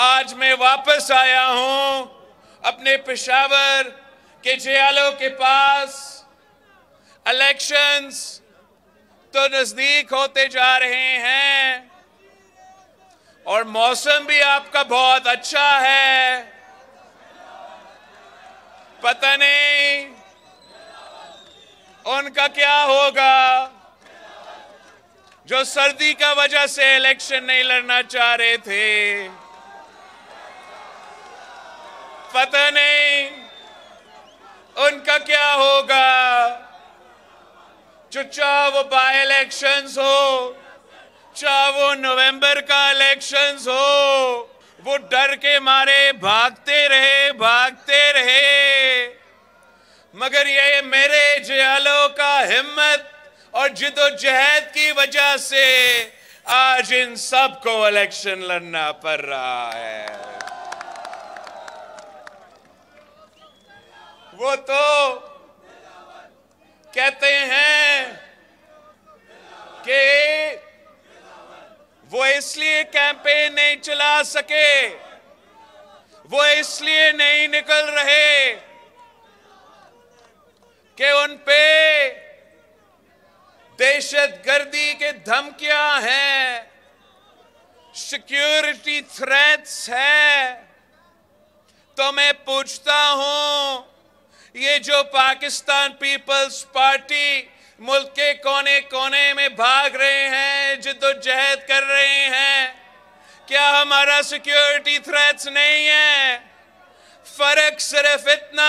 आज मैं वापस आया हूं अपने पेशावर के जयालो के पास इलेक्शंस तो नज़दीक होते जा रहे हैं और मौसम भी आपका बहुत अच्छा है पता नहीं उनका क्या होगा जो सर्दी का वजह से इलेक्शन नहीं लड़ना चाह रहे थे पता नहीं उनका क्या होगा जो चाहे वो बाय इलेक्शंस हो चाहे वो नवंबर का इलेक्शंस हो वो डर के मारे भागते रहे भागते रहे मगर ये मेरे जयालो का हिम्मत और जिदोजहद की वजह से आज इन सबको इलेक्शन लड़ना पड़ रहा है वो तो कहते हैं कि वो इसलिए कैंपेन नहीं चला सके वो इसलिए नहीं निकल रहे कि उन पे दहशत गर्दी के धमकियां हैं सिक्योरिटी थ्रेट्स है तो मैं पूछता हूं ये जो पाकिस्तान पीपल्स पार्टी मुल्क के कोने कोने में भाग रहे हैं जिदोजहद कर रहे हैं क्या हमारा सिक्योरिटी थ्रेट्स नहीं है फर्क सिर्फ इतना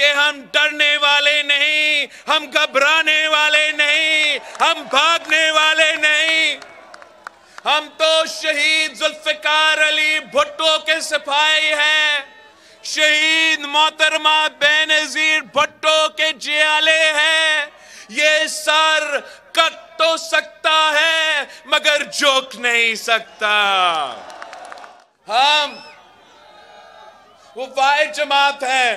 कि हम डरने वाले नहीं हम घबराने वाले नहीं हम भागने वाले नहीं हम तो शहीद जुल्फिकार अली भुट्टो के सिपाही हैं शहीद मोहतरमा बे बेनजीर भट्टो के जियाले हैं ये सर कट तो सकता है मगर जोक नहीं सकता हम वो वायर जमात है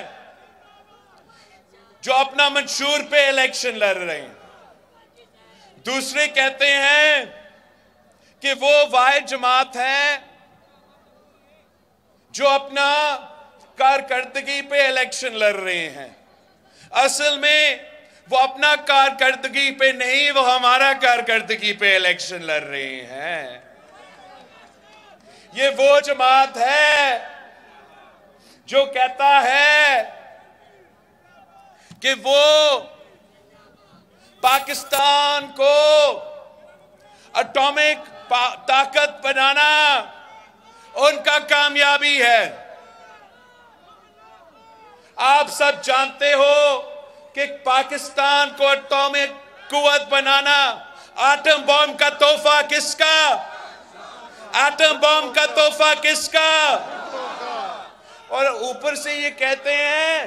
जो अपना मंशूर पे इलेक्शन लड़ रहे हैं दूसरे कहते हैं कि वो वायर जमात है जो अपना कारकर्दगी पे इलेक्शन लड़ रहे हैं असल में वो अपना कारकर्दगी पे नहीं वो हमारा कारकर्दगी पे इलेक्शन लड़ रहे हैं ये वो जमात है जो कहता है कि वो पाकिस्तान को अटोमिक ताकत बनाना उनका कामयाबी है आप सब जानते हो कि पाकिस्तान को एटॉमिक कुत बनाना आटम बॉम्ब का तोहफा किसका आटम बॉम्ब का तोहफा किसका और ऊपर से ये कहते हैं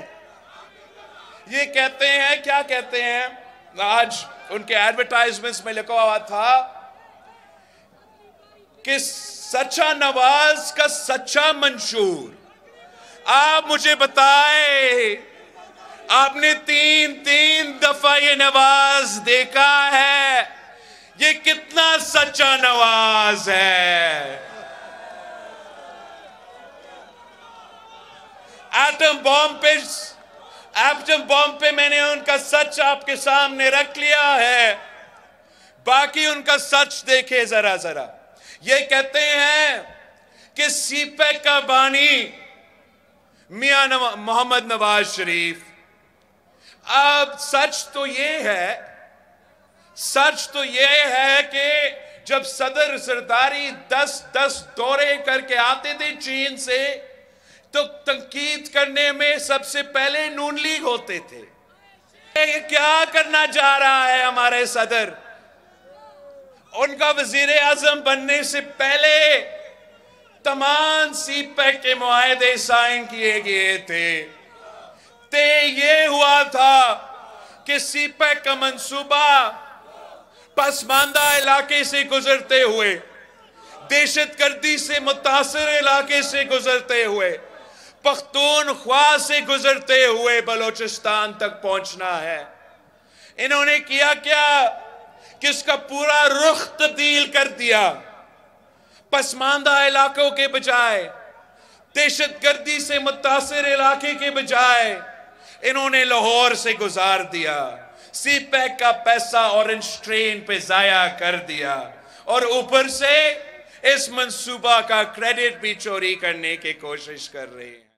ये कहते हैं क्या कहते हैं आज उनके एडवर्टाइजमेंट्स में लिखा हुआ था कि सच्चा नवाज का सच्चा मंशूर आप मुझे बताए आपने तीन तीन दफा ये नवाज देखा है ये कितना सच्चा नवाज है एटम बॉम्ब पे एटम बॉम्ब पे मैंने उनका सच आपके सामने रख लिया है बाकी उनका सच देखे जरा जरा ये कहते हैं कि सीपे का बानी मियां मोहम्मद नवाज शरीफ अब सच तो ये है सच तो ये है कि जब सदर सरदारी दस दस दौरे करके आते थे चीन से तो तनकीद करने में सबसे पहले नून लीग होते थे ये क्या करना चाह रहा है हमारे सदर उनका वजीर आजम बनने से पहले तमाम सीपैक के माहदे साइन किए गए थे ते ये हुआ था कि सीपैक का मनसूबा पसमानदा इलाके से गुजरते हुए दहशत गर्दी से मुतासर इलाके से गुजरते हुए पख्तून ख्वा से गुजरते हुए बलोचिस्तान तक पहुंचना है इन्होंने किया क्या कि इसका पूरा रुख तब्दील कर दिया पसमानदा इलाकों के बजाय दहशत गर्दी से मुतासर इलाके के बजाय इन्होंने लाहौर से गुजार दिया सी पैक e का पैसा ऑरेंज ट्रेन पे जाया कर दिया और ऊपर से इस मंसूबा का क्रेडिट भी चोरी करने की कोशिश कर रहे हैं